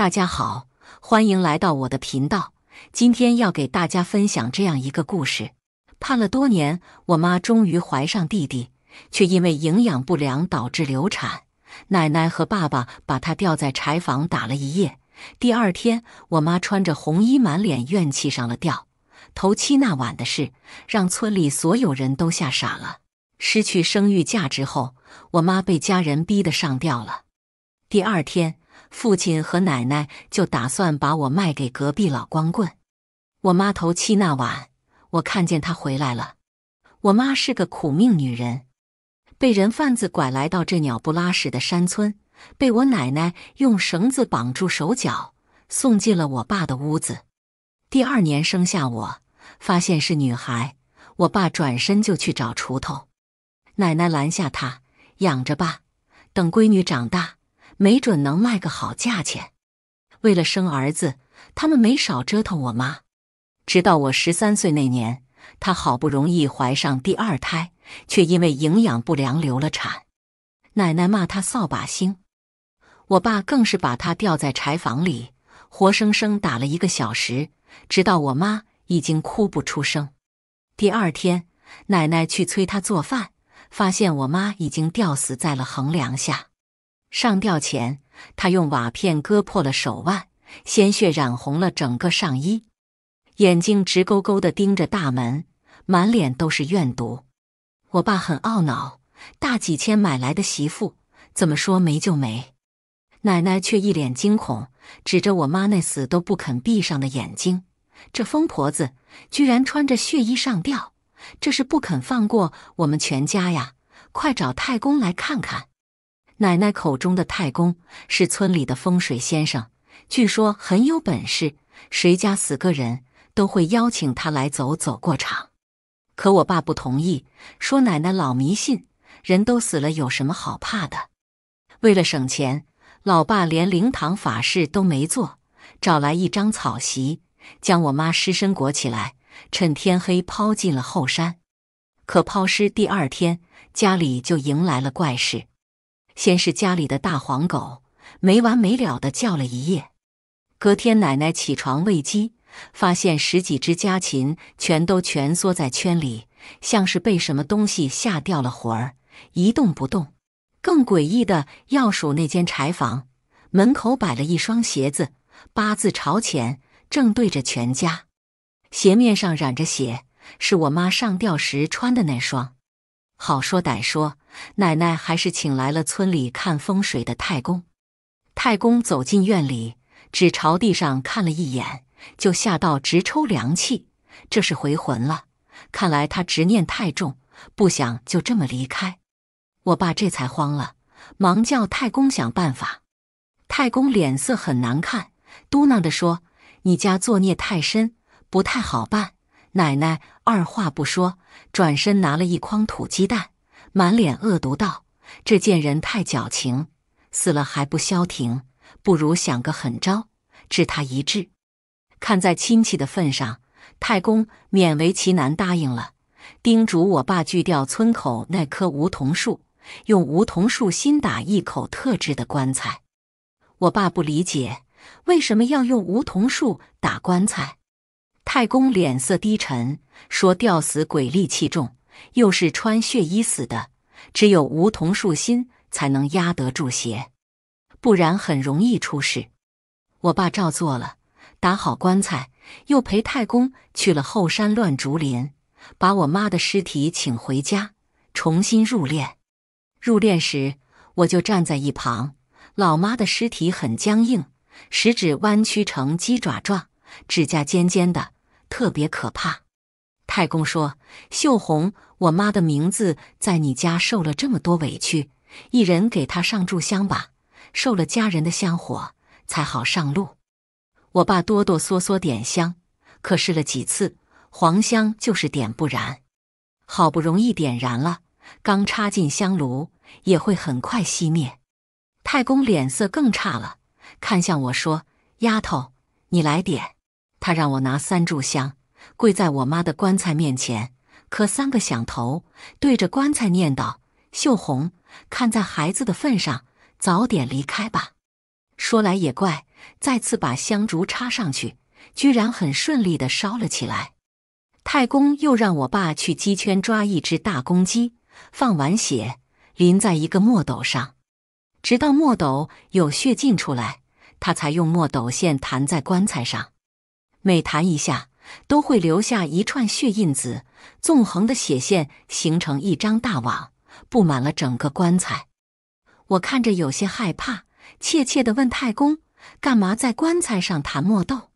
大家好，欢迎来到我的频道。今天要给大家分享这样一个故事：盼了多年，我妈终于怀上弟弟，却因为营养不良导致流产。奶奶和爸爸把她吊在柴房打了一夜。第二天，我妈穿着红衣，满脸怨气上了吊。头七那晚的事，让村里所有人都吓傻了。失去生育价值后，我妈被家人逼得上吊了。第二天。父亲和奶奶就打算把我卖给隔壁老光棍。我妈头七那晚，我看见她回来了。我妈是个苦命女人，被人贩子拐来到这鸟不拉屎的山村，被我奶奶用绳子绑住手脚，送进了我爸的屋子。第二年生下我，发现是女孩，我爸转身就去找锄头，奶奶拦下他，养着吧，等闺女长大。没准能卖个好价钱。为了生儿子，他们没少折腾我妈。直到我十三岁那年，她好不容易怀上第二胎，却因为营养不良流了产。奶奶骂她扫把星，我爸更是把她吊在柴房里，活生生打了一个小时，直到我妈已经哭不出声。第二天，奶奶去催她做饭，发现我妈已经吊死在了横梁下。上吊前，他用瓦片割破了手腕，鲜血染红了整个上衣，眼睛直勾勾的盯着大门，满脸都是怨毒。我爸很懊恼，大几千买来的媳妇，怎么说没就没？奶奶却一脸惊恐，指着我妈那死都不肯闭上的眼睛，这疯婆子居然穿着血衣上吊，这是不肯放过我们全家呀！快找太公来看看。奶奶口中的太公是村里的风水先生，据说很有本事，谁家死个人都会邀请他来走走过场。可我爸不同意，说奶奶老迷信，人都死了有什么好怕的。为了省钱，老爸连灵堂法事都没做，找来一张草席，将我妈尸身裹起来，趁天黑抛进了后山。可抛尸第二天，家里就迎来了怪事。先是家里的大黄狗没完没了的叫了一夜，隔天奶奶起床喂鸡，发现十几只家禽全都蜷缩在圈里，像是被什么东西吓掉了魂儿，一动不动。更诡异的要数那间柴房，门口摆了一双鞋子，八字朝前，正对着全家，鞋面上染着血，是我妈上吊时穿的那双。好说歹说。奶奶还是请来了村里看风水的太公。太公走进院里，只朝地上看了一眼，就吓到直抽凉气。这是回魂了，看来他执念太重，不想就这么离开。我爸这才慌了，忙叫太公想办法。太公脸色很难看，嘟囔着说：“你家作孽太深，不太好办。”奶奶二话不说，转身拿了一筐土鸡蛋。满脸恶毒道：“这贱人太矫情，死了还不消停，不如想个狠招治他一治。看在亲戚的份上，太公勉为其难答应了，叮嘱我爸锯掉村口那棵梧桐树，用梧桐树新打一口特制的棺材。我爸不理解为什么要用梧桐树打棺材，太公脸色低沉说：吊死鬼戾气重。”又是穿血衣死的，只有梧桐树心才能压得住邪，不然很容易出事。我爸照做了，打好棺材，又陪太公去了后山乱竹林，把我妈的尸体请回家，重新入殓。入殓时，我就站在一旁。老妈的尸体很僵硬，食指弯曲成鸡爪状，指甲尖尖的，特别可怕。太公说：“秀红，我妈的名字在你家受了这么多委屈，一人给她上炷香吧，受了家人的香火才好上路。”我爸哆哆嗦嗦点香，可试了几次，黄香就是点不燃。好不容易点燃了，刚插进香炉也会很快熄灭。太公脸色更差了，看向我说：“丫头，你来点。”他让我拿三炷香。跪在我妈的棺材面前磕三个响头，对着棺材念道：“秀红，看在孩子的份上，早点离开吧。”说来也怪，再次把香烛插上去，居然很顺利的烧了起来。太公又让我爸去鸡圈抓一只大公鸡，放完血淋在一个墨斗上，直到墨斗有血浸出来，他才用墨斗线弹在棺材上，每弹一下。都会留下一串血印子，纵横的血线形成一张大网，布满了整个棺材。我看着有些害怕，怯怯的问太公：“干嘛在棺材上弹墨豆？”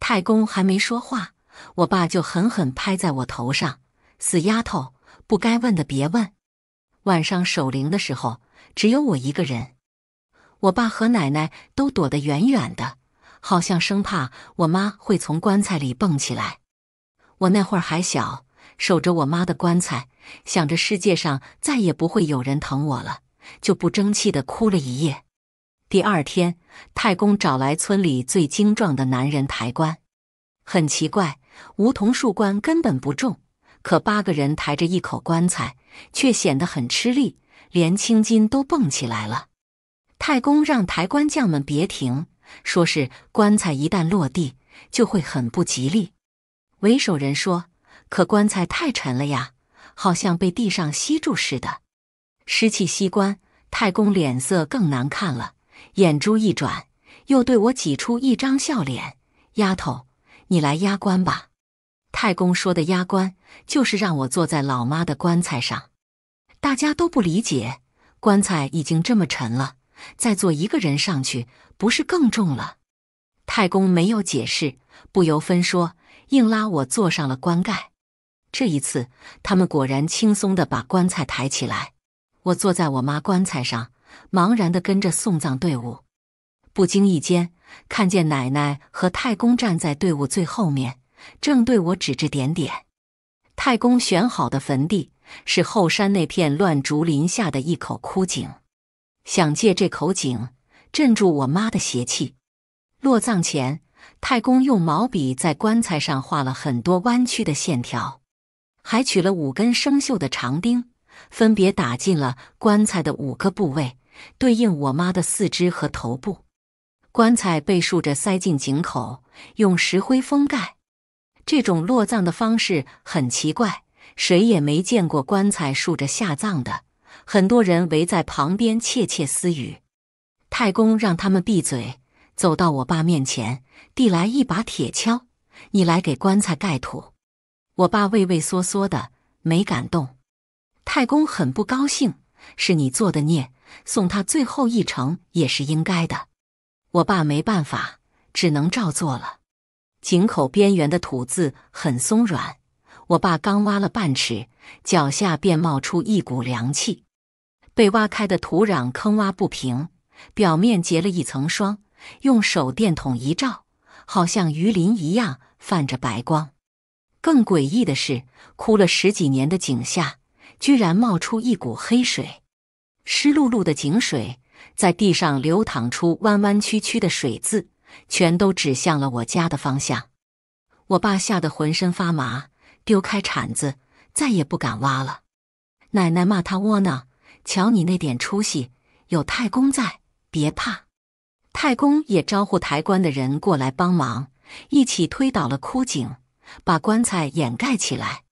太公还没说话，我爸就狠狠拍在我头上：“死丫头，不该问的别问。”晚上守灵的时候，只有我一个人，我爸和奶奶都躲得远远的。好像生怕我妈会从棺材里蹦起来。我那会儿还小，守着我妈的棺材，想着世界上再也不会有人疼我了，就不争气的哭了一夜。第二天，太公找来村里最精壮的男人抬棺。很奇怪，梧桐树棺根本不重，可八个人抬着一口棺材却显得很吃力，连青筋都蹦起来了。太公让抬棺匠们别停。说是棺材一旦落地，就会很不吉利。为首人说：“可棺材太沉了呀，好像被地上吸住似的。”湿气吸棺，太公脸色更难看了，眼珠一转，又对我挤出一张笑脸：“丫头，你来压棺吧。”太公说的压棺，就是让我坐在老妈的棺材上。大家都不理解，棺材已经这么沉了。再坐一个人上去，不是更重了？太公没有解释，不由分说，硬拉我坐上了棺盖。这一次，他们果然轻松地把棺材抬起来。我坐在我妈棺材上，茫然地跟着送葬队伍。不经意间，看见奶奶和太公站在队伍最后面，正对我指指点点。太公选好的坟地是后山那片乱竹林下的一口枯井。想借这口井镇住我妈的邪气。落葬前，太公用毛笔在棺材上画了很多弯曲的线条，还取了五根生锈的长钉，分别打进了棺材的五个部位，对应我妈的四肢和头部。棺材被竖着塞进井口，用石灰封盖。这种落葬的方式很奇怪，谁也没见过棺材竖着下葬的。很多人围在旁边窃窃私语，太公让他们闭嘴，走到我爸面前，递来一把铁锹：“你来给棺材盖土。”我爸畏畏缩缩的，没敢动。太公很不高兴：“是你做的孽，送他最后一程也是应该的。”我爸没办法，只能照做了。井口边缘的土字很松软，我爸刚挖了半尺，脚下便冒出一股凉气。被挖开的土壤坑洼不平，表面结了一层霜，用手电筒一照，好像鱼鳞一样泛着白光。更诡异的是，枯了十几年的井下居然冒出一股黑水，湿漉漉的井水在地上流淌出弯弯曲曲的水渍，全都指向了我家的方向。我爸吓得浑身发麻，丢开铲子，再也不敢挖了。奶奶骂他窝囊。瞧你那点出息！有太公在，别怕。太公也招呼抬棺的人过来帮忙，一起推倒了枯井，把棺材掩盖起来。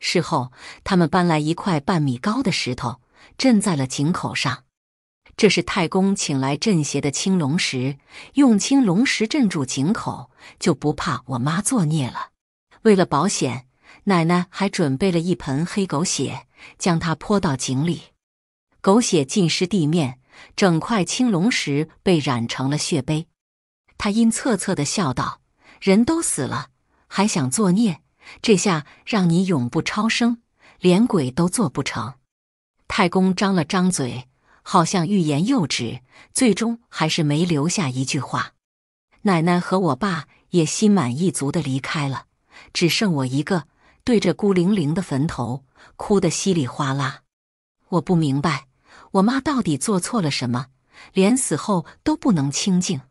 事后，他们搬来一块半米高的石头，镇在了井口上。这是太公请来镇邪的青龙石，用青龙石镇住井口，就不怕我妈作孽了。为了保险，奶奶还准备了一盆黑狗血，将它泼到井里。狗血浸湿地面，整块青龙石被染成了血杯。他阴恻恻的笑道：“人都死了，还想作孽？这下让你永不超生，连鬼都做不成。”太公张了张嘴，好像欲言又止，最终还是没留下一句话。奶奶和我爸也心满意足的离开了，只剩我一个对着孤零零的坟头哭得稀里哗啦。我不明白。我妈到底做错了什么，连死后都不能清净？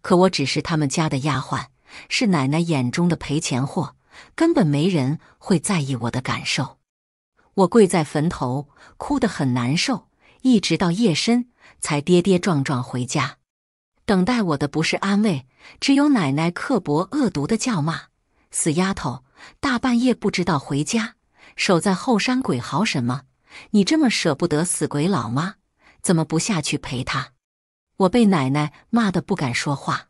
可我只是他们家的丫鬟，是奶奶眼中的赔钱货，根本没人会在意我的感受。我跪在坟头，哭得很难受，一直到夜深才跌跌撞撞回家。等待我的不是安慰，只有奶奶刻薄恶毒的叫骂：“死丫头，大半夜不知道回家，守在后山鬼嚎什么？”你这么舍不得死鬼老妈，怎么不下去陪她？我被奶奶骂得不敢说话，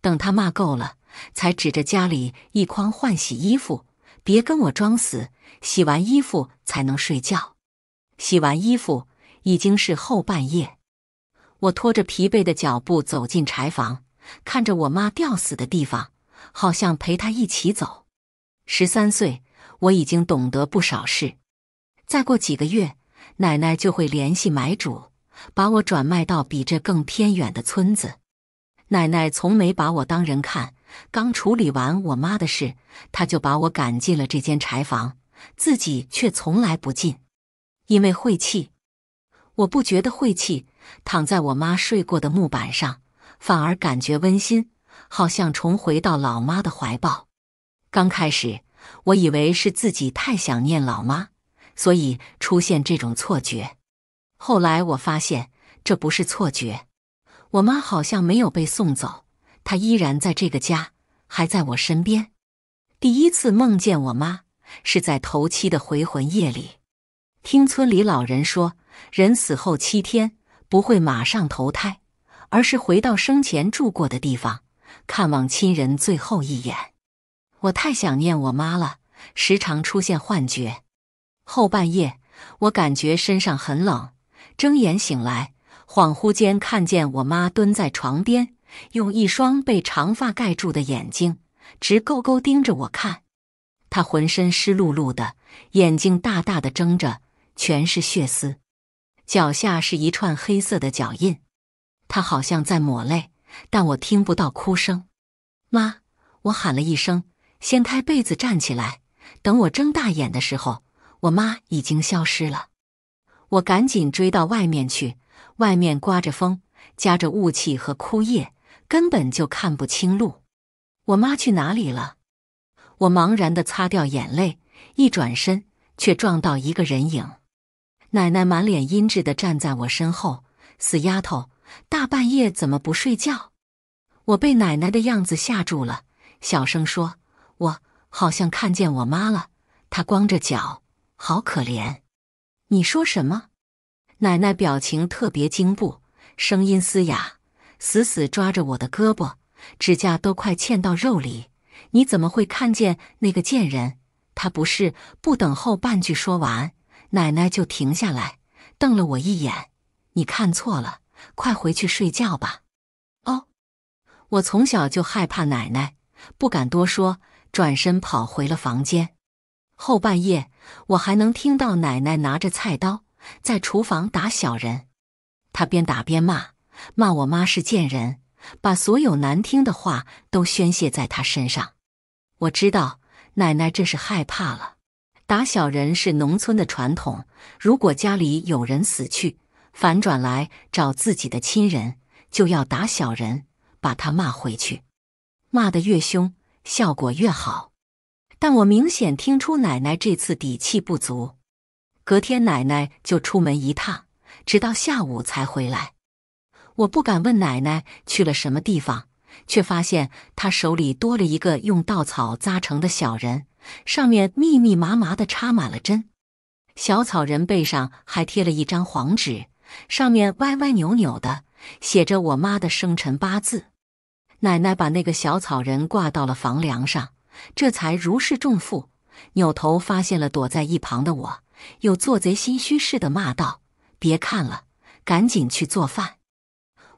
等她骂够了，才指着家里一筐换洗衣服：“别跟我装死，洗完衣服才能睡觉。”洗完衣服已经是后半夜，我拖着疲惫的脚步走进柴房，看着我妈吊死的地方，好像陪她一起走。十三岁，我已经懂得不少事。再过几个月，奶奶就会联系买主，把我转卖到比这更偏远的村子。奶奶从没把我当人看，刚处理完我妈的事，她就把我赶进了这间柴房，自己却从来不进，因为晦气。我不觉得晦气，躺在我妈睡过的木板上，反而感觉温馨，好像重回到老妈的怀抱。刚开始，我以为是自己太想念老妈。所以出现这种错觉。后来我发现这不是错觉，我妈好像没有被送走，她依然在这个家，还在我身边。第一次梦见我妈是在头七的回魂夜里。听村里老人说，人死后七天不会马上投胎，而是回到生前住过的地方，看望亲人最后一眼。我太想念我妈了，时常出现幻觉。后半夜，我感觉身上很冷，睁眼醒来，恍惚间看见我妈蹲在床边，用一双被长发盖住的眼睛直勾勾盯着我看。她浑身湿漉漉的，眼睛大大的睁着，全是血丝，脚下是一串黑色的脚印。她好像在抹泪，但我听不到哭声。妈，我喊了一声，掀开被子站起来。等我睁大眼的时候。我妈已经消失了，我赶紧追到外面去。外面刮着风，夹着雾气和枯叶，根本就看不清路。我妈去哪里了？我茫然地擦掉眼泪，一转身却撞到一个人影。奶奶满脸阴鸷地站在我身后：“死丫头，大半夜怎么不睡觉？”我被奶奶的样子吓住了，小声说：“我好像看见我妈了，她光着脚。”好可怜！你说什么？奶奶表情特别惊怖，声音嘶哑，死死抓着我的胳膊，指甲都快嵌到肉里。你怎么会看见那个贱人？他不是不等后半句说完，奶奶就停下来，瞪了我一眼。你看错了，快回去睡觉吧。哦，我从小就害怕奶奶，不敢多说，转身跑回了房间。后半夜。我还能听到奶奶拿着菜刀在厨房打小人，她边打边骂，骂我妈是贱人，把所有难听的话都宣泄在她身上。我知道奶奶这是害怕了，打小人是农村的传统，如果家里有人死去，反转来找自己的亲人，就要打小人，把他骂回去，骂得越凶，效果越好。但我明显听出奶奶这次底气不足。隔天，奶奶就出门一趟，直到下午才回来。我不敢问奶奶去了什么地方，却发现她手里多了一个用稻草扎成的小人，上面密密麻麻的插满了针。小草人背上还贴了一张黄纸，上面歪歪扭扭的写着我妈的生辰八字。奶奶把那个小草人挂到了房梁上。这才如释重负，扭头发现了躲在一旁的我，又做贼心虚似的骂道：“别看了，赶紧去做饭。”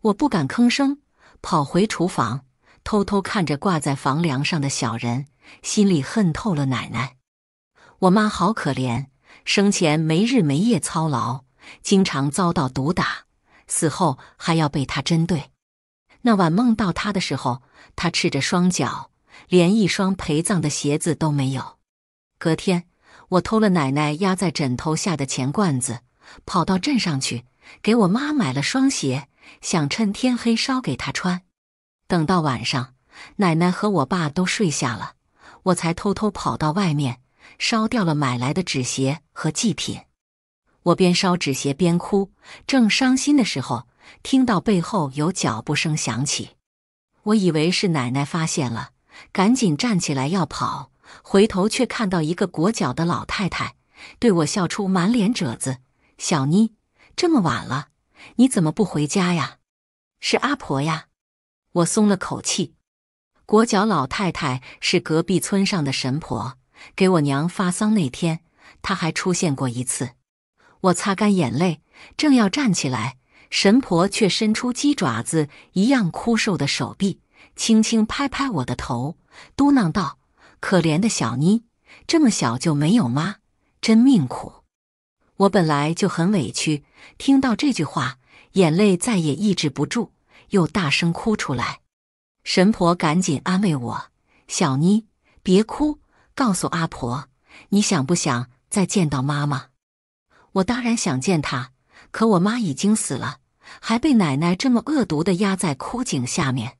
我不敢吭声，跑回厨房，偷偷看着挂在房梁上的小人，心里恨透了奶奶。我妈好可怜，生前没日没夜操劳，经常遭到毒打，死后还要被她针对。那晚梦到她的时候，她赤着双脚。连一双陪葬的鞋子都没有。隔天，我偷了奶奶压在枕头下的钱罐子，跑到镇上去给我妈买了双鞋，想趁天黑烧给她穿。等到晚上，奶奶和我爸都睡下了，我才偷偷跑到外面烧掉了买来的纸鞋和祭品。我边烧纸鞋边哭，正伤心的时候，听到背后有脚步声响起，我以为是奶奶发现了。赶紧站起来要跑，回头却看到一个裹脚的老太太对我笑出满脸褶子。小妮，这么晚了，你怎么不回家呀？是阿婆呀！我松了口气。裹脚老太太是隔壁村上的神婆，给我娘发丧那天，她还出现过一次。我擦干眼泪，正要站起来，神婆却伸出鸡爪子一样枯瘦的手臂。轻轻拍拍我的头，嘟囔道：“可怜的小妮，这么小就没有妈，真命苦。”我本来就很委屈，听到这句话，眼泪再也抑制不住，又大声哭出来。神婆赶紧安慰我：“小妮，别哭，告诉阿婆，你想不想再见到妈妈？”我当然想见她，可我妈已经死了，还被奶奶这么恶毒的压在枯井下面。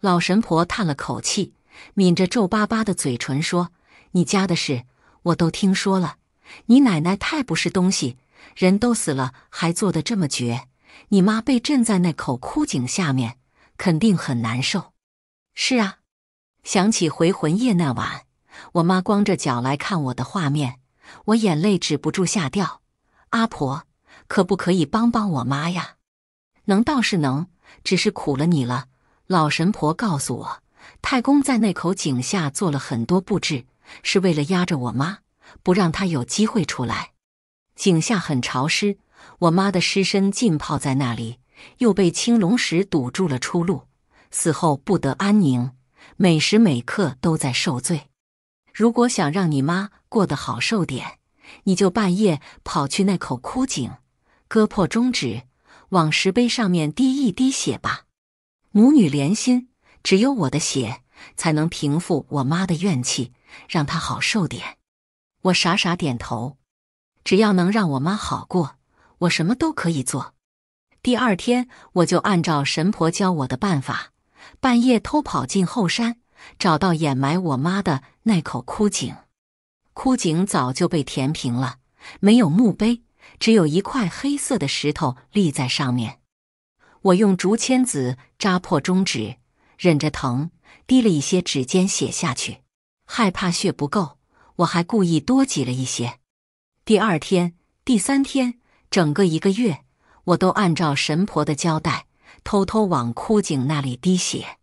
老神婆叹了口气，抿着皱巴巴的嘴唇说：“你家的事我都听说了，你奶奶太不是东西，人都死了还做的这么绝。你妈被震在那口枯井下面，肯定很难受。”“是啊，想起回魂夜那晚，我妈光着脚来看我的画面，我眼泪止不住下掉。阿婆，可不可以帮帮我妈呀？”“能倒是能，只是苦了你了。”老神婆告诉我，太公在那口井下做了很多布置，是为了压着我妈，不让她有机会出来。井下很潮湿，我妈的尸身浸泡在那里，又被青龙石堵住了出路，死后不得安宁，每时每刻都在受罪。如果想让你妈过得好受点，你就半夜跑去那口枯井，割破中指，往石碑上面滴一滴血吧。母女连心，只有我的血才能平复我妈的怨气，让她好受点。我傻傻点头，只要能让我妈好过，我什么都可以做。第二天，我就按照神婆教我的办法，半夜偷跑进后山，找到掩埋我妈的那口枯井。枯井早就被填平了，没有墓碑，只有一块黑色的石头立在上面。我用竹签子扎破中指，忍着疼滴了一些指尖血下去，害怕血不够，我还故意多挤了一些。第二天、第三天，整个一个月，我都按照神婆的交代，偷偷往枯井那里滴血。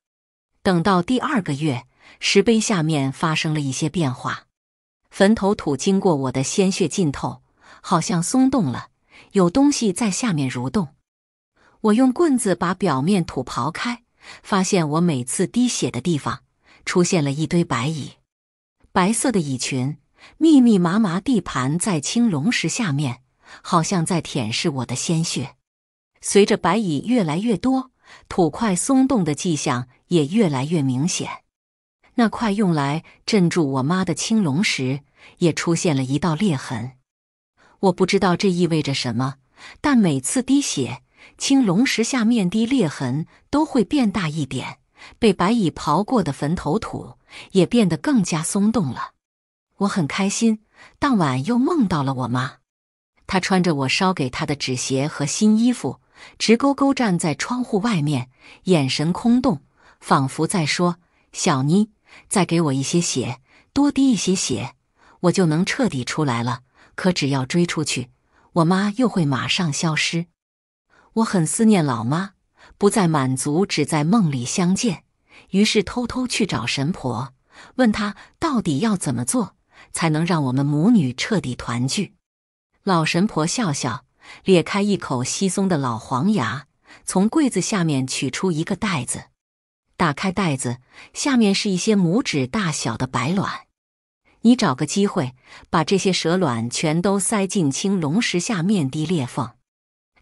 等到第二个月，石碑下面发生了一些变化，坟头土经过我的鲜血浸透，好像松动了，有东西在下面蠕动。我用棍子把表面土刨开，发现我每次滴血的地方出现了一堆白蚁，白色的蚁群密密麻麻，地盘在青龙石下面，好像在舔舐我的鲜血。随着白蚁越来越多，土块松动的迹象也越来越明显。那块用来镇住我妈的青龙石也出现了一道裂痕。我不知道这意味着什么，但每次滴血。青龙石下面的裂痕都会变大一点，被白蚁刨过的坟头土也变得更加松动了。我很开心。当晚又梦到了我妈，她穿着我烧给她的纸鞋和新衣服，直勾勾站在窗户外面，眼神空洞，仿佛在说：“小妮，再给我一些血，多滴一些血，我就能彻底出来了。”可只要追出去，我妈又会马上消失。我很思念老妈，不再满足只在梦里相见，于是偷偷去找神婆，问她到底要怎么做才能让我们母女彻底团聚。老神婆笑笑，咧开一口稀松的老黄牙，从柜子下面取出一个袋子，打开袋子，下面是一些拇指大小的白卵。你找个机会把这些蛇卵全都塞进青龙石下面的裂缝。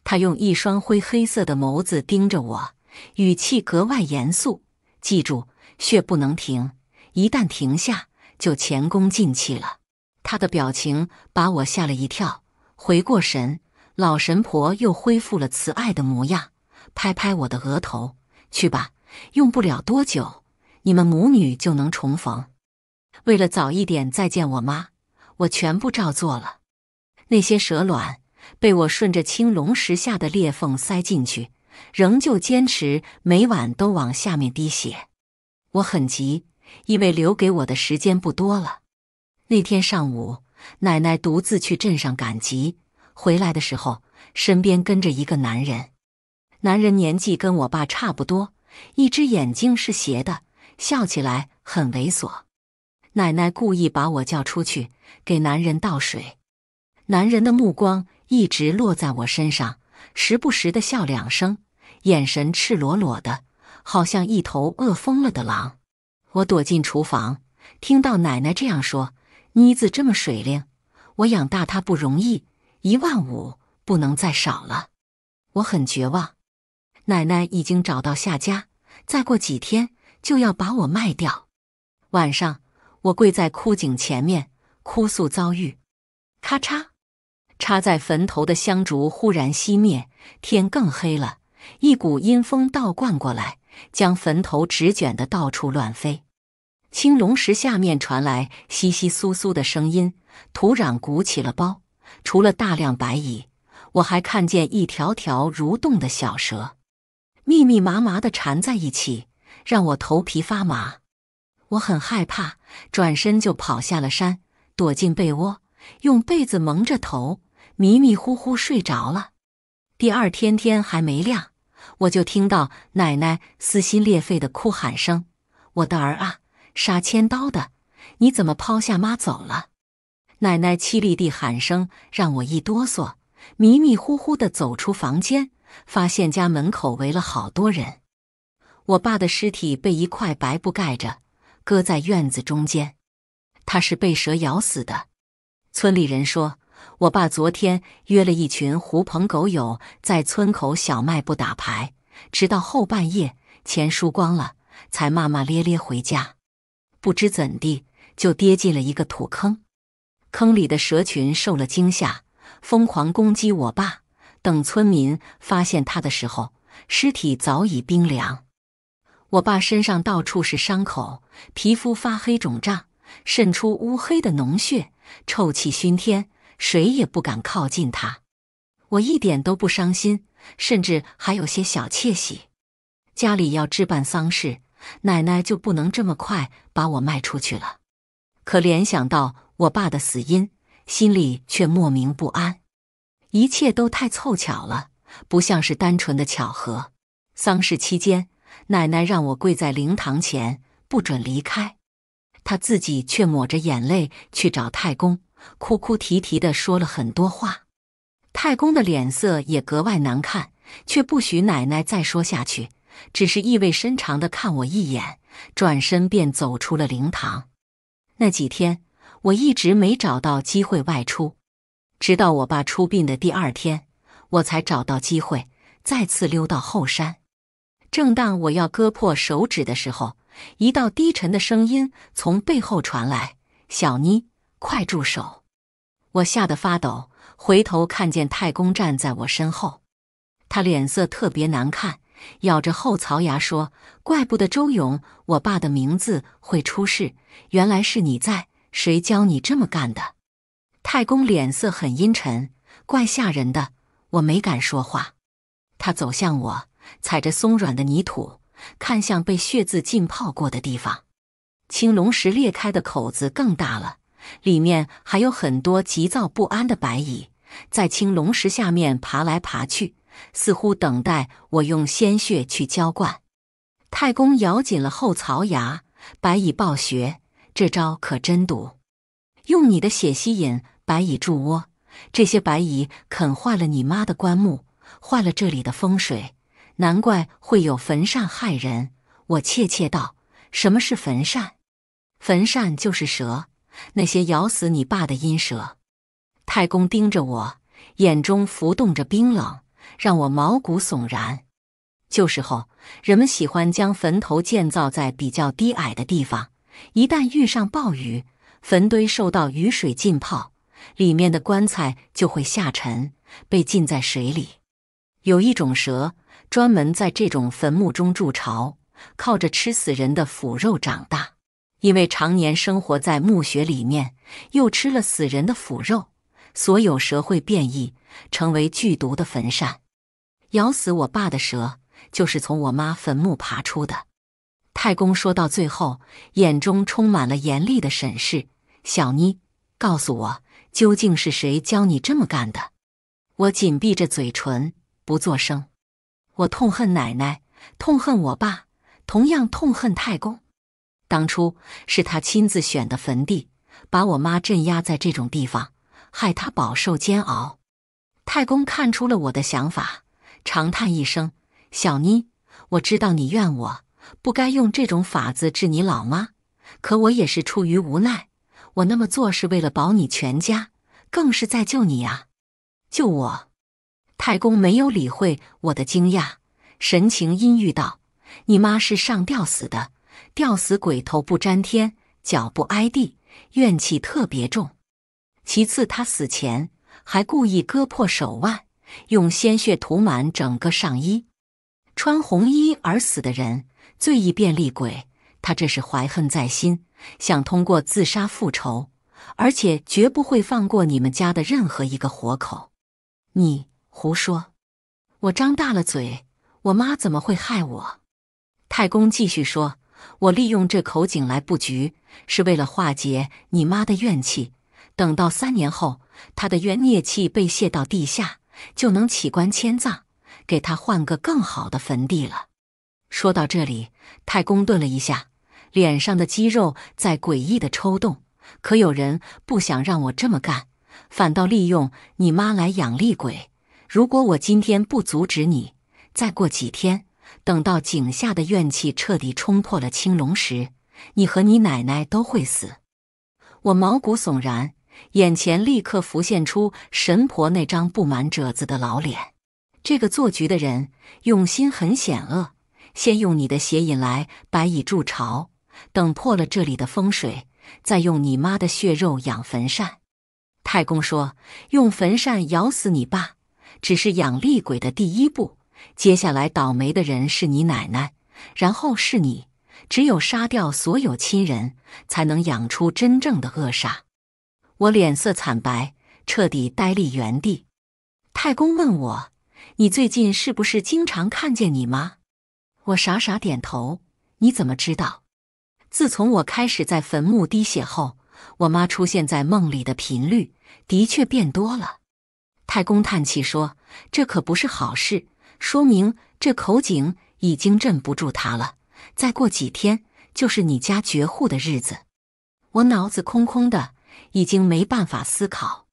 他用一双灰黑色的眸子盯着我，语气格外严肃：“记住，血不能停，一旦停下，就前功尽弃了。”他的表情把我吓了一跳，回过神，老神婆又恢复了慈爱的模样，拍拍我的额头：“去吧，用不了多久，你们母女就能重逢。”为了早一点再见我妈，我全部照做了。那些蛇卵。被我顺着青龙石下的裂缝塞进去，仍旧坚持每晚都往下面滴血。我很急，因为留给我的时间不多了。那天上午，奶奶独自去镇上赶集，回来的时候身边跟着一个男人。男人年纪跟我爸差不多，一只眼睛是斜的，笑起来很猥琐。奶奶故意把我叫出去，给男人倒水。男人的目光。一直落在我身上，时不时的笑两声，眼神赤裸裸的，好像一头饿疯了的狼。我躲进厨房，听到奶奶这样说：“妮子这么水灵，我养大她不容易，一万五不能再少了。”我很绝望，奶奶已经找到下家，再过几天就要把我卖掉。晚上，我跪在枯井前面哭诉遭遇，咔嚓。插在坟头的香烛忽然熄灭，天更黑了。一股阴风倒灌过来，将坟头纸卷的到处乱飞。青龙石下面传来窸窸窣窣的声音，土壤鼓起了包。除了大量白蚁，我还看见一条条蠕动的小蛇，密密麻麻的缠在一起，让我头皮发麻。我很害怕，转身就跑下了山，躲进被窝，用被子蒙着头。迷迷糊糊睡着了，第二天天还没亮，我就听到奶奶撕心裂肺的哭喊声：“我的儿啊，杀千刀的，你怎么抛下妈走了？”奶奶凄厉地喊声让我一哆嗦，迷迷糊糊地走出房间，发现家门口围了好多人。我爸的尸体被一块白布盖着，搁在院子中间。他是被蛇咬死的，村里人说。我爸昨天约了一群狐朋狗友在村口小卖部打牌，直到后半夜，钱输光了，才骂骂咧咧回家。不知怎地，就跌进了一个土坑，坑里的蛇群受了惊吓，疯狂攻击我爸。等村民发现他的时候，尸体早已冰凉。我爸身上到处是伤口，皮肤发黑肿胀，渗出乌黑的脓血，臭气熏天。谁也不敢靠近他，我一点都不伤心，甚至还有些小窃喜。家里要置办丧事，奶奶就不能这么快把我卖出去了。可联想到我爸的死因，心里却莫名不安。一切都太凑巧了，不像是单纯的巧合。丧事期间，奶奶让我跪在灵堂前，不准离开，她自己却抹着眼泪去找太公。哭哭啼啼地说了很多话，太公的脸色也格外难看，却不许奶奶再说下去，只是意味深长地看我一眼，转身便走出了灵堂。那几天我一直没找到机会外出，直到我爸出殡的第二天，我才找到机会再次溜到后山。正当我要割破手指的时候，一道低沉的声音从背后传来：“小妮。”快住手！我吓得发抖，回头看见太公站在我身后，他脸色特别难看，咬着后槽牙说：“怪不得周勇我爸的名字会出事，原来是你在，谁教你这么干的？”太公脸色很阴沉，怪吓人的。我没敢说话，他走向我，踩着松软的泥土，看向被血渍浸泡过的地方，青龙石裂开的口子更大了。里面还有很多急躁不安的白蚁，在青龙石下面爬来爬去，似乎等待我用鲜血去浇灌。太公咬紧了后槽牙，白蚁暴穴，这招可真毒。用你的血吸引白蚁筑窝，这些白蚁啃坏了你妈的棺木，坏了这里的风水，难怪会有坟善害人。我怯怯道：“什么是坟善？”坟善就是蛇。那些咬死你爸的阴蛇，太公盯着我，眼中浮动着冰冷，让我毛骨悚然。旧时候，人们喜欢将坟头建造在比较低矮的地方，一旦遇上暴雨，坟堆受到雨水浸泡，里面的棺材就会下沉，被浸在水里。有一种蛇专门在这种坟墓中筑巢，靠着吃死人的腐肉长大。因为常年生活在墓穴里面，又吃了死人的腐肉，所有蛇会变异成为剧毒的坟山。咬死我爸的蛇就是从我妈坟墓爬出的。太公说到最后，眼中充满了严厉的审视。小妮，告诉我，究竟是谁教你这么干的？我紧闭着嘴唇不作声。我痛恨奶奶，痛恨我爸，同样痛恨太公。当初是他亲自选的坟地，把我妈镇压在这种地方，害她饱受煎熬。太公看出了我的想法，长叹一声：“小妮，我知道你怨我，不该用这种法子治你老妈，可我也是出于无奈。我那么做是为了保你全家，更是在救你啊，救我。”太公没有理会我的惊讶，神情阴郁道：“你妈是上吊死的。”吊死鬼头不沾天，脚不挨地，怨气特别重。其次，他死前还故意割破手腕，用鲜血涂满整个上衣。穿红衣而死的人最易变厉鬼，他这是怀恨在心，想通过自杀复仇，而且绝不会放过你们家的任何一个活口。你胡说！我张大了嘴，我妈怎么会害我？太公继续说。我利用这口井来布局，是为了化解你妈的怨气。等到三年后，她的冤孽气被泄到地下，就能起棺迁葬，给她换个更好的坟地了。说到这里，太公顿了一下，脸上的肌肉在诡异的抽动。可有人不想让我这么干，反倒利用你妈来养厉鬼。如果我今天不阻止你，再过几天。等到井下的怨气彻底冲破了青龙时，你和你奶奶都会死。我毛骨悚然，眼前立刻浮现出神婆那张布满褶子的老脸。这个做局的人用心很险恶，先用你的邪引来白蚁筑巢，等破了这里的风水，再用你妈的血肉养坟扇。太公说，用坟扇咬死你爸，只是养厉鬼的第一步。接下来倒霉的人是你奶奶，然后是你。只有杀掉所有亲人，才能养出真正的恶煞。我脸色惨白，彻底呆立原地。太公问我：“你最近是不是经常看见你妈？”我傻傻点头。你怎么知道？自从我开始在坟墓滴血后，我妈出现在梦里的频率的确变多了。太公叹气说：“这可不是好事。”说明这口井已经镇不住他了。再过几天就是你家绝户的日子。我脑子空空的，已经没办法思考。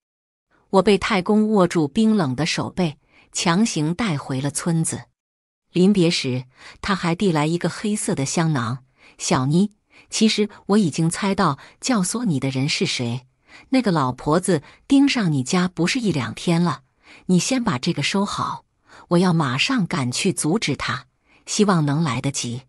我被太公握住冰冷的手背，强行带回了村子。临别时，他还递来一个黑色的香囊。小妮，其实我已经猜到教唆你的人是谁。那个老婆子盯上你家不是一两天了。你先把这个收好。我要马上赶去阻止他，希望能来得及。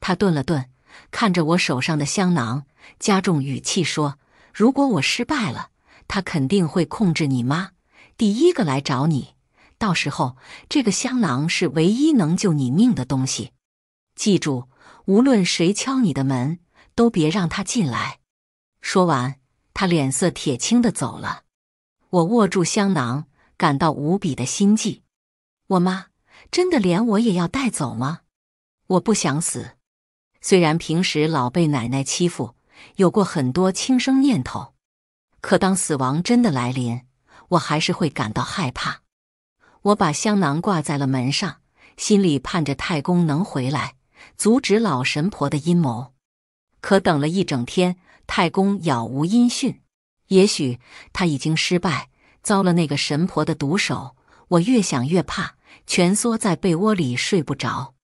他顿了顿，看着我手上的香囊，加重语气说：“如果我失败了，他肯定会控制你妈，第一个来找你。到时候，这个香囊是唯一能救你命的东西。记住，无论谁敲你的门，都别让他进来。”说完，他脸色铁青的走了。我握住香囊，感到无比的心悸。我妈真的连我也要带走吗？我不想死。虽然平时老被奶奶欺负，有过很多轻生念头，可当死亡真的来临，我还是会感到害怕。我把香囊挂在了门上，心里盼着太公能回来，阻止老神婆的阴谋。可等了一整天，太公杳无音讯。也许他已经失败，遭了那个神婆的毒手。我越想越怕。蜷缩在被窝里睡不着，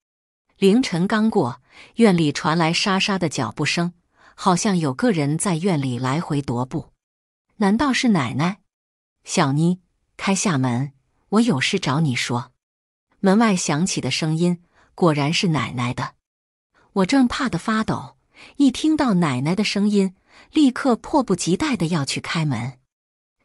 凌晨刚过，院里传来沙沙的脚步声，好像有个人在院里来回踱步。难道是奶奶？小妮，开下门，我有事找你说。门外响起的声音，果然是奶奶的。我正怕得发抖，一听到奶奶的声音，立刻迫不及待的要去开门。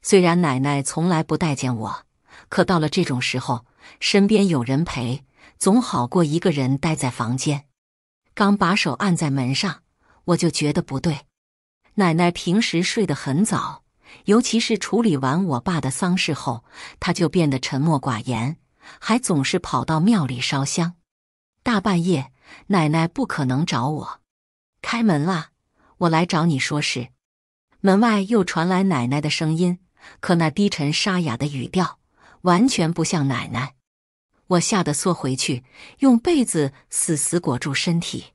虽然奶奶从来不待见我，可到了这种时候。身边有人陪，总好过一个人待在房间。刚把手按在门上，我就觉得不对。奶奶平时睡得很早，尤其是处理完我爸的丧事后，她就变得沉默寡言，还总是跑到庙里烧香。大半夜，奶奶不可能找我。开门啦，我来找你说事。门外又传来奶奶的声音，可那低沉沙哑的语调，完全不像奶奶。我吓得缩回去，用被子死死裹住身体。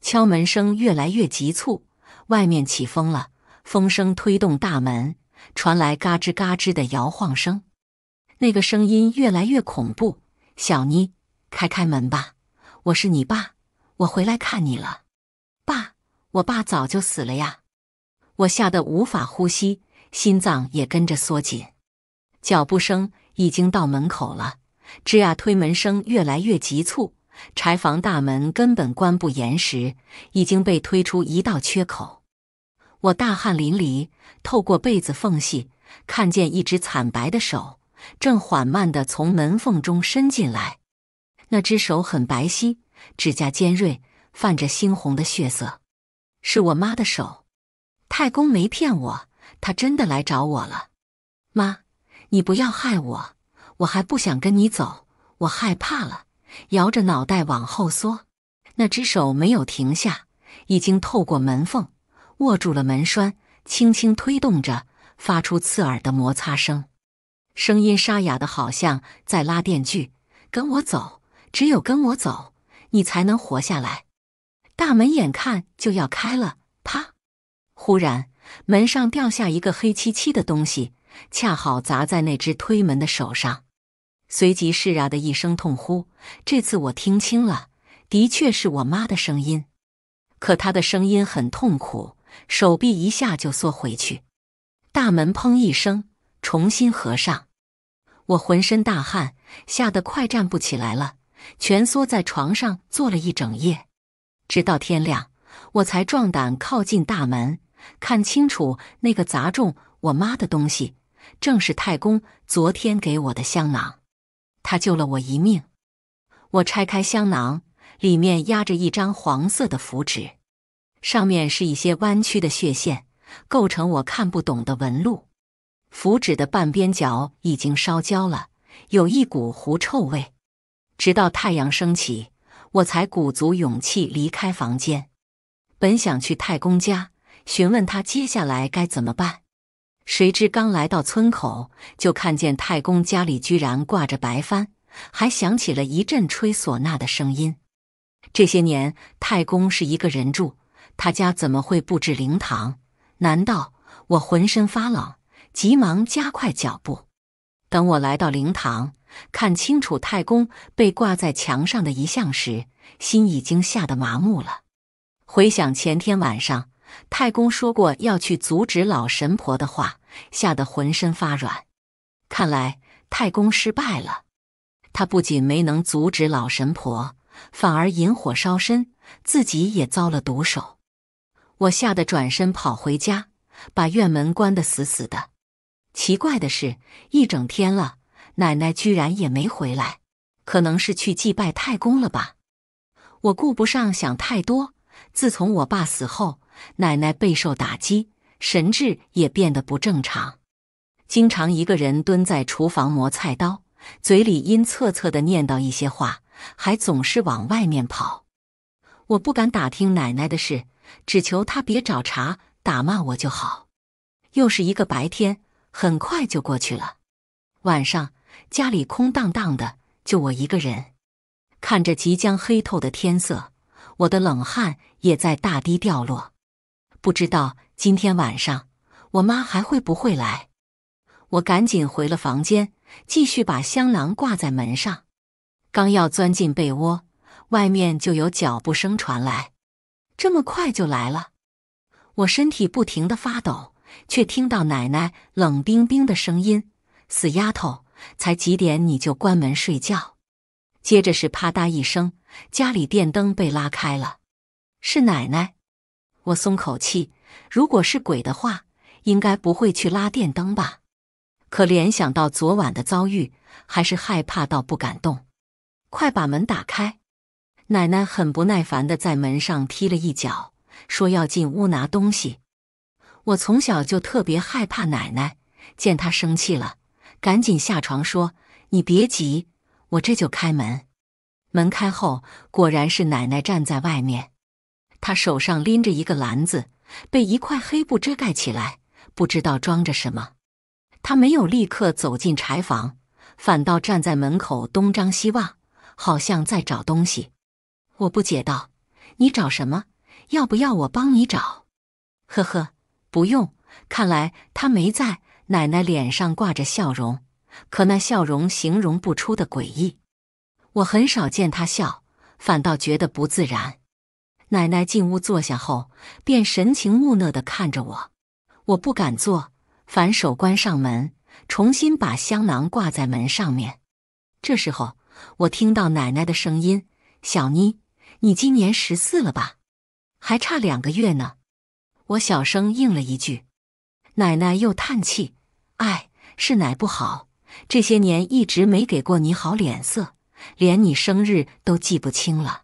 敲门声越来越急促，外面起风了，风声推动大门，传来嘎吱嘎吱的摇晃声。那个声音越来越恐怖：“小妮，开开门吧，我是你爸，我回来看你了。”“爸，我爸早就死了呀！”我吓得无法呼吸，心脏也跟着缩紧。脚步声已经到门口了。吱呀，推门声越来越急促。柴房大门根本关不严实，已经被推出一道缺口。我大汗淋漓，透过被子缝隙，看见一只惨白的手正缓慢的从门缝中伸进来。那只手很白皙，指甲尖锐，泛着猩红的血色，是我妈的手。太公没骗我，他真的来找我了。妈，你不要害我。我还不想跟你走，我害怕了，摇着脑袋往后缩。那只手没有停下，已经透过门缝握住了门栓，轻轻推动着，发出刺耳的摩擦声。声音沙哑的，好像在拉电锯。跟我走，只有跟我走，你才能活下来。大门眼看就要开了，啪！忽然门上掉下一个黑漆漆的东西，恰好砸在那只推门的手上。随即，释然的一声痛呼。这次我听清了，的确是我妈的声音，可她的声音很痛苦，手臂一下就缩回去。大门砰一声，重新合上。我浑身大汗，吓得快站不起来了，蜷缩在床上坐了一整夜，直到天亮，我才壮胆靠近大门，看清楚那个砸中我妈的东西，正是太公昨天给我的香囊。他救了我一命。我拆开香囊，里面压着一张黄色的符纸，上面是一些弯曲的血线，构成我看不懂的纹路。符纸的半边角已经烧焦了，有一股狐臭味。直到太阳升起，我才鼓足勇气离开房间。本想去太公家询问他接下来该怎么办。谁知刚来到村口，就看见太公家里居然挂着白帆，还响起了一阵吹唢呐的声音。这些年太公是一个人住，他家怎么会布置灵堂？难道我浑身发冷，急忙加快脚步。等我来到灵堂，看清楚太公被挂在墙上的遗像时，心已经吓得麻木了。回想前天晚上，太公说过要去阻止老神婆的话。吓得浑身发软，看来太公失败了。他不仅没能阻止老神婆，反而引火烧身，自己也遭了毒手。我吓得转身跑回家，把院门关得死死的。奇怪的是，一整天了，奶奶居然也没回来，可能是去祭拜太公了吧。我顾不上想太多。自从我爸死后，奶奶备受打击。神志也变得不正常，经常一个人蹲在厨房磨菜刀，嘴里阴恻恻的念叨一些话，还总是往外面跑。我不敢打听奶奶的事，只求她别找茬打骂我就好。又是一个白天，很快就过去了。晚上家里空荡荡的，就我一个人，看着即将黑透的天色，我的冷汗也在大滴掉落，不知道。今天晚上我妈还会不会来？我赶紧回了房间，继续把香囊挂在门上。刚要钻进被窝，外面就有脚步声传来。这么快就来了？我身体不停的发抖，却听到奶奶冷冰冰的声音：“死丫头，才几点你就关门睡觉？”接着是啪嗒一声，家里电灯被拉开了，是奶奶。我松口气，如果是鬼的话，应该不会去拉电灯吧？可联想到昨晚的遭遇，还是害怕到不敢动。快把门打开！奶奶很不耐烦的在门上踢了一脚，说要进屋拿东西。我从小就特别害怕奶奶，见她生气了，赶紧下床说：“你别急，我这就开门。”门开后，果然是奶奶站在外面。他手上拎着一个篮子，被一块黑布遮盖起来，不知道装着什么。他没有立刻走进柴房，反倒站在门口东张西望，好像在找东西。我不解道：“你找什么？要不要我帮你找？”“呵呵，不用。看来他没在。”奶奶脸上挂着笑容，可那笑容形容不出的诡异。我很少见他笑，反倒觉得不自然。奶奶进屋坐下后，便神情木讷地看着我。我不敢坐，反手关上门，重新把香囊挂在门上面。这时候，我听到奶奶的声音：“小妮，你今年十四了吧？还差两个月呢。”我小声应了一句。奶奶又叹气：“哎，是奶不好，这些年一直没给过你好脸色，连你生日都记不清了。”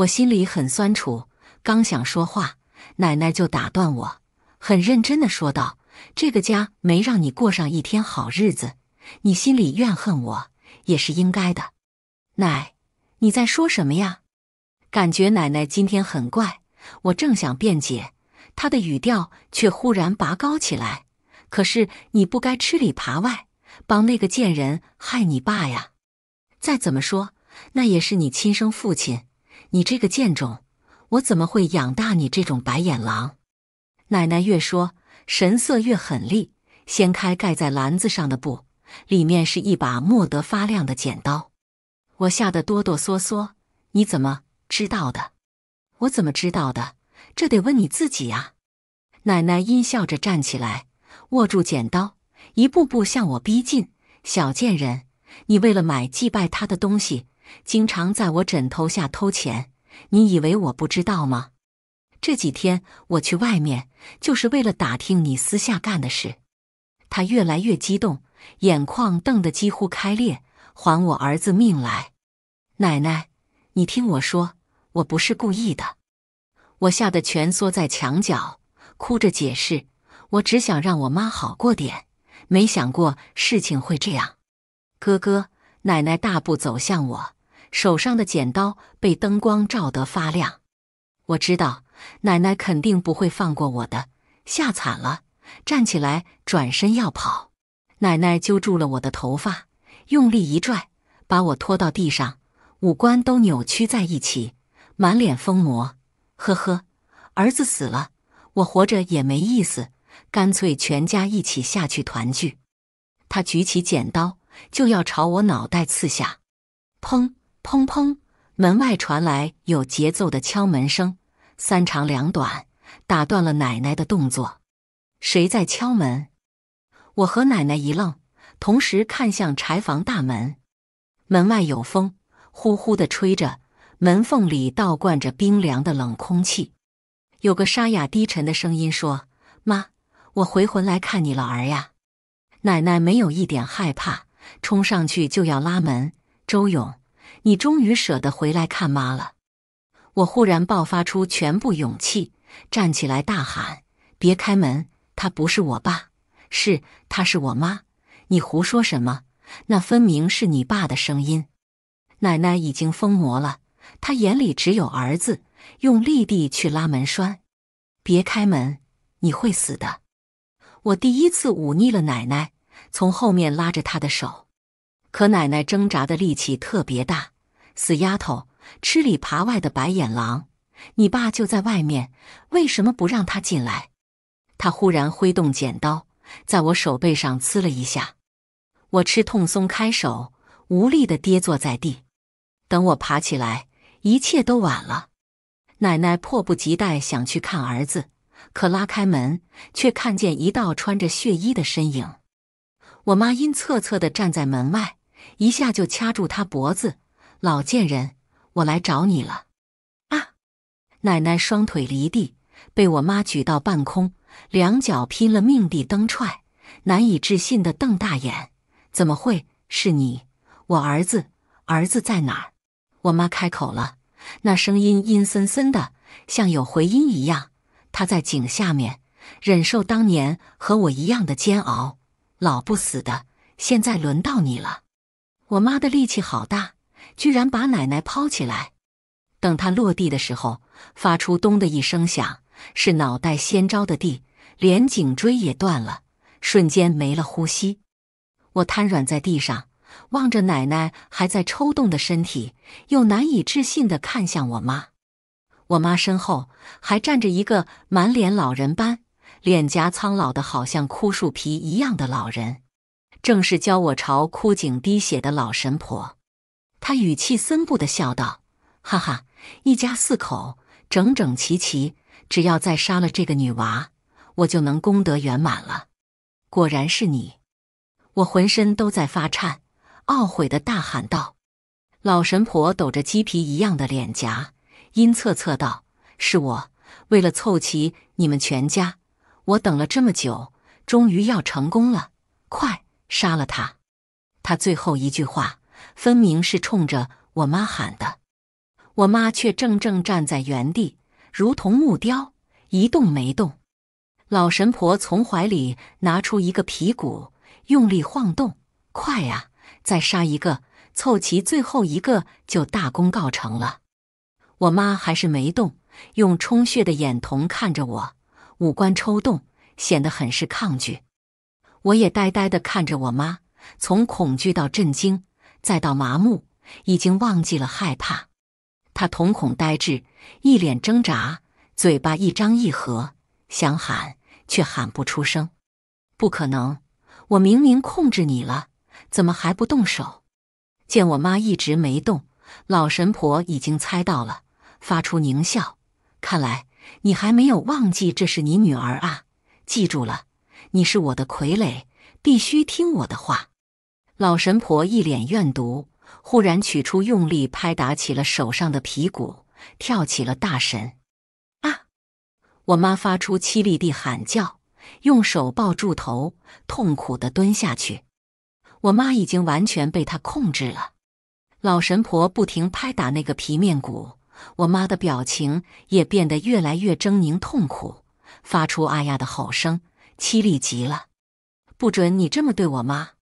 我心里很酸楚，刚想说话，奶奶就打断我，很认真的说道：“这个家没让你过上一天好日子，你心里怨恨我也是应该的。”“奶，你在说什么呀？”感觉奶奶今天很怪，我正想辩解，她的语调却忽然拔高起来：“可是你不该吃里扒外，帮那个贱人害你爸呀！再怎么说，那也是你亲生父亲。”你这个贱种，我怎么会养大你这种白眼狼？奶奶越说，神色越狠厉，掀开盖在篮子上的布，里面是一把磨得发亮的剪刀。我吓得哆哆嗦嗦。你怎么知道的？我怎么知道的？这得问你自己啊！奶奶阴笑着站起来，握住剪刀，一步步向我逼近。小贱人，你为了买祭拜他的东西。经常在我枕头下偷钱，你以为我不知道吗？这几天我去外面，就是为了打听你私下干的事。他越来越激动，眼眶瞪得几乎开裂，还我儿子命来！奶奶，你听我说，我不是故意的。我吓得蜷缩在墙角，哭着解释：我只想让我妈好过点，没想过事情会这样。哥哥，奶奶大步走向我。手上的剪刀被灯光照得发亮，我知道奶奶肯定不会放过我的，吓惨了，站起来转身要跑，奶奶揪住了我的头发，用力一拽，把我拖到地上，五官都扭曲在一起，满脸疯魔。呵呵，儿子死了，我活着也没意思，干脆全家一起下去团聚。他举起剪刀就要朝我脑袋刺下，砰！砰砰！门外传来有节奏的敲门声，三长两短，打断了奶奶的动作。谁在敲门？我和奶奶一愣，同时看向柴房大门。门外有风，呼呼的吹着，门缝里倒灌着冰凉的冷空气。有个沙哑低沉的声音说：“妈，我回魂来看你了儿呀！”奶奶没有一点害怕，冲上去就要拉门。周勇。你终于舍得回来看妈了，我忽然爆发出全部勇气，站起来大喊：“别开门！他不是我爸，是他是我妈！你胡说什么？那分明是你爸的声音！”奶奶已经疯魔了，她眼里只有儿子，用力地去拉门栓：“别开门，你会死的！”我第一次忤逆了奶奶，从后面拉着她的手。可奶奶挣扎的力气特别大，死丫头，吃里扒外的白眼狼！你爸就在外面，为什么不让他进来？他忽然挥动剪刀，在我手背上刺了一下，我吃痛松开手，无力的跌坐在地。等我爬起来，一切都晚了。奶奶迫不及待想去看儿子，可拉开门，却看见一道穿着血衣的身影。我妈阴恻恻地站在门外。一下就掐住他脖子，老贱人，我来找你了！啊！奶奶双腿离地，被我妈举到半空，两脚拼了命地蹬踹，难以置信地瞪大眼，怎么会是你？我儿子，儿子在哪儿？我妈开口了，那声音阴森森的，像有回音一样。他在井下面，忍受当年和我一样的煎熬。老不死的，现在轮到你了！我妈的力气好大，居然把奶奶抛起来。等她落地的时候，发出“咚”的一声响，是脑袋先着的地，连颈椎也断了，瞬间没了呼吸。我瘫软在地上，望着奶奶还在抽动的身体，又难以置信的看向我妈。我妈身后还站着一个满脸老人斑、脸颊苍老的好像枯树皮一样的老人。正是教我朝枯井滴血的老神婆，她语气森不的笑道：“哈哈，一家四口，整整齐齐，只要再杀了这个女娃，我就能功德圆满了。”果然是你！我浑身都在发颤，懊悔的大喊道：“老神婆，抖着鸡皮一样的脸颊，阴恻恻道：‘是我，为了凑齐你们全家，我等了这么久，终于要成功了！快！’”杀了他！他最后一句话分明是冲着我妈喊的，我妈却正正站在原地，如同木雕，一动没动。老神婆从怀里拿出一个皮鼓，用力晃动：“快啊，再杀一个，凑齐最后一个就大功告成了。”我妈还是没动，用充血的眼瞳看着我，五官抽动，显得很是抗拒。我也呆呆地看着我妈，从恐惧到震惊，再到麻木，已经忘记了害怕。她瞳孔呆滞，一脸挣扎，嘴巴一张一合，想喊却喊不出声。不可能，我明明控制你了，怎么还不动手？见我妈一直没动，老神婆已经猜到了，发出狞笑。看来你还没有忘记这是你女儿啊！记住了。你是我的傀儡，必须听我的话。老神婆一脸怨毒，忽然取出，用力拍打起了手上的皮鼓，跳起了大神。啊！我妈发出凄厉地喊叫，用手抱住头，痛苦的蹲下去。我妈已经完全被他控制了。老神婆不停拍打那个皮面鼓，我妈的表情也变得越来越狰狞痛苦，发出啊呀的吼声。凄厉极了！不准你这么对我妈！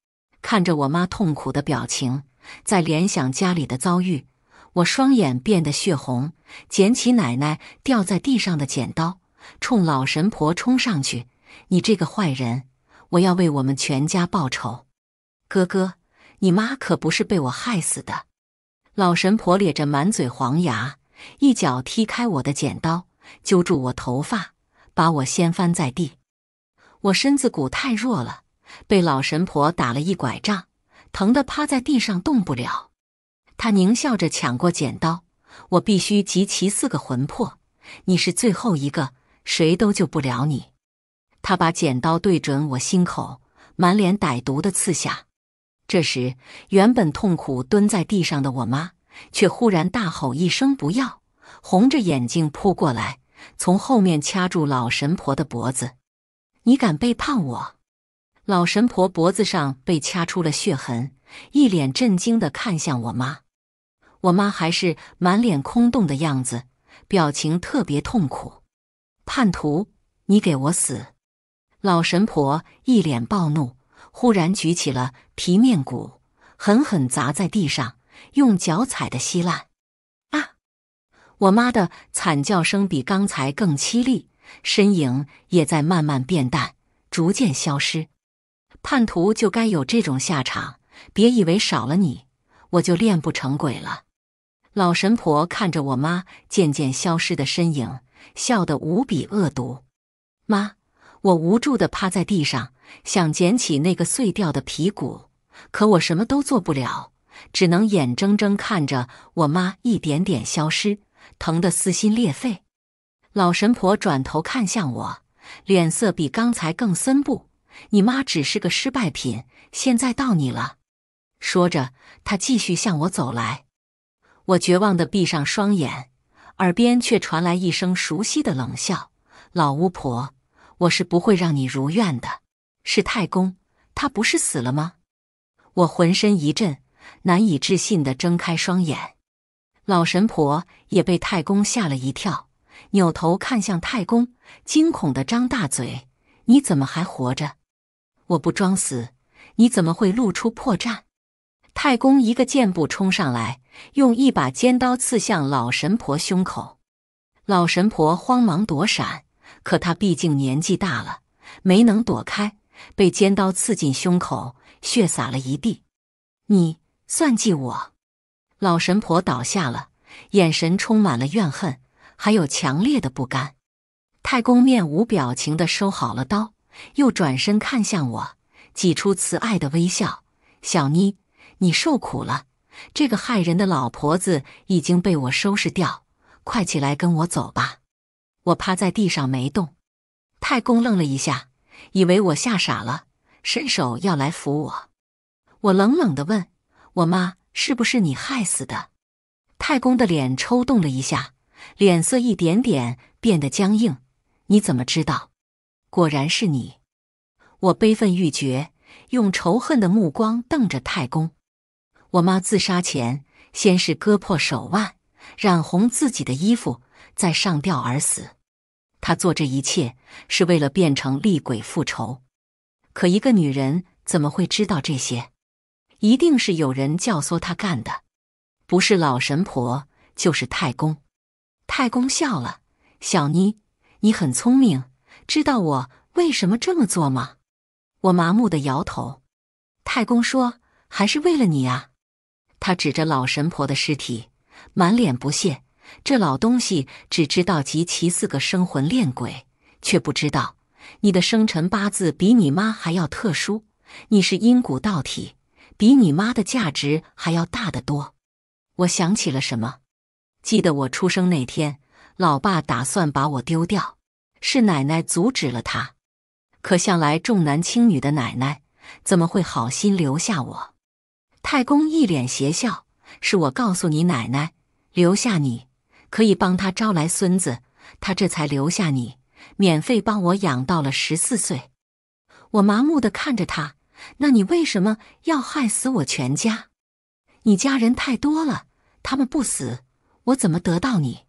看着我妈痛苦的表情，在联想家里的遭遇，我双眼变得血红，捡起奶奶掉在地上的剪刀，冲老神婆冲上去！你这个坏人！我要为我们全家报仇！哥哥，你妈可不是被我害死的！老神婆咧着满嘴黄牙，一脚踢开我的剪刀，揪住我头发，把我掀翻在地。我身子骨太弱了，被老神婆打了一拐杖，疼得趴在地上动不了。她狞笑着抢过剪刀，我必须集齐四个魂魄，你是最后一个，谁都救不了你。她把剪刀对准我心口，满脸歹毒的刺下。这时，原本痛苦蹲在地上的我妈，却忽然大吼一声“不要”，红着眼睛扑过来，从后面掐住老神婆的脖子。你敢背叛我！老神婆脖子上被掐出了血痕，一脸震惊的看向我妈。我妈还是满脸空洞的样子，表情特别痛苦。叛徒，你给我死！老神婆一脸暴怒，忽然举起了皮面鼓，狠狠砸在地上，用脚踩的稀烂。啊！我妈的惨叫声比刚才更凄厉。身影也在慢慢变淡，逐渐消失。叛徒就该有这种下场！别以为少了你，我就练不成鬼了。老神婆看着我妈渐渐消失的身影，笑得无比恶毒。妈，我无助的趴在地上，想捡起那个碎掉的皮骨，可我什么都做不了，只能眼睁睁看着我妈一点点消失，疼得撕心裂肺。老神婆转头看向我，脸色比刚才更森布。你妈只是个失败品，现在到你了。说着，她继续向我走来。我绝望的闭上双眼，耳边却传来一声熟悉的冷笑：“老巫婆，我是不会让你如愿的。”是太公，他不是死了吗？我浑身一震，难以置信的睁开双眼。老神婆也被太公吓了一跳。扭头看向太公，惊恐的张大嘴：“你怎么还活着？我不装死，你怎么会露出破绽？”太公一个箭步冲上来，用一把尖刀刺向老神婆胸口。老神婆慌忙躲闪，可她毕竟年纪大了，没能躲开，被尖刀刺进胸口，血洒了一地。你算计我！老神婆倒下了，眼神充满了怨恨。还有强烈的不甘。太公面无表情地收好了刀，又转身看向我，挤出慈爱的微笑：“小妮，你受苦了。这个害人的老婆子已经被我收拾掉，快起来跟我走吧。”我趴在地上没动。太公愣了一下，以为我吓傻了，伸手要来扶我。我冷冷地问：“我妈是不是你害死的？”太公的脸抽动了一下。脸色一点点变得僵硬。你怎么知道？果然是你！我悲愤欲绝，用仇恨的目光瞪着太公。我妈自杀前，先是割破手腕，染红自己的衣服，再上吊而死。她做这一切是为了变成厉鬼复仇。可一个女人怎么会知道这些？一定是有人教唆她干的，不是老神婆，就是太公。太公笑了，小妮，你很聪明，知道我为什么这么做吗？我麻木的摇头。太公说：“还是为了你啊！”他指着老神婆的尸体，满脸不屑：“这老东西只知道集齐四个生魂炼鬼，却不知道你的生辰八字比你妈还要特殊，你是阴骨道体，比你妈的价值还要大得多。”我想起了什么。记得我出生那天，老爸打算把我丢掉，是奶奶阻止了他。可向来重男轻女的奶奶，怎么会好心留下我？太公一脸邪笑：“是我告诉你奶奶，留下你可以帮他招来孙子，他这才留下你，免费帮我养到了十四岁。”我麻木的看着他：“那你为什么要害死我全家？你家人太多了，他们不死。”我怎么得到你？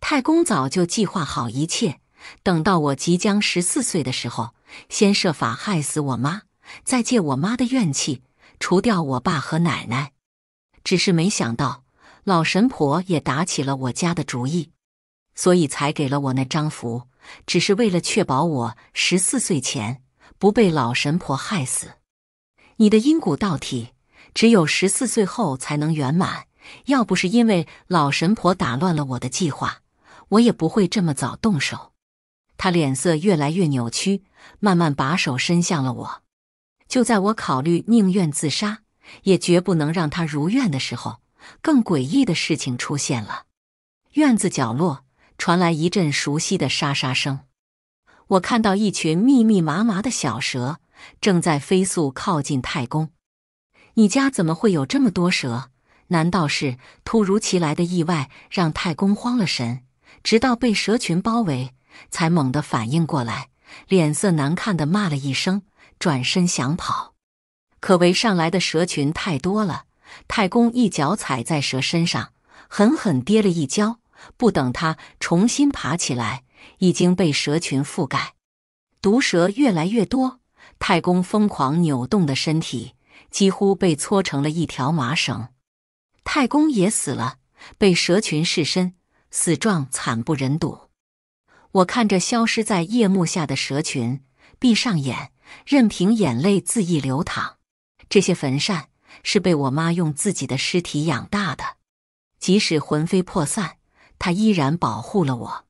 太公早就计划好一切，等到我即将十四岁的时候，先设法害死我妈，再借我妈的怨气除掉我爸和奶奶。只是没想到老神婆也打起了我家的主意，所以才给了我那张符，只是为了确保我十四岁前不被老神婆害死。你的阴骨道体只有十四岁后才能圆满。要不是因为老神婆打乱了我的计划，我也不会这么早动手。他脸色越来越扭曲，慢慢把手伸向了我。就在我考虑宁愿自杀也绝不能让他如愿的时候，更诡异的事情出现了。院子角落传来一阵熟悉的沙沙声，我看到一群密密麻麻的小蛇正在飞速靠近太公。你家怎么会有这么多蛇？难道是突如其来的意外让太公慌了神？直到被蛇群包围，才猛地反应过来，脸色难看的骂了一声，转身想跑。可围上来的蛇群太多了，太公一脚踩在蛇身上，狠狠跌了一跤。不等他重新爬起来，已经被蛇群覆盖。毒蛇越来越多，太公疯狂扭动的身体几乎被搓成了一条麻绳。太公也死了，被蛇群噬身，死状惨不忍睹。我看着消失在夜幕下的蛇群，闭上眼，任凭眼泪恣意流淌。这些坟扇是被我妈用自己的尸体养大的，即使魂飞魄散，她依然保护了我。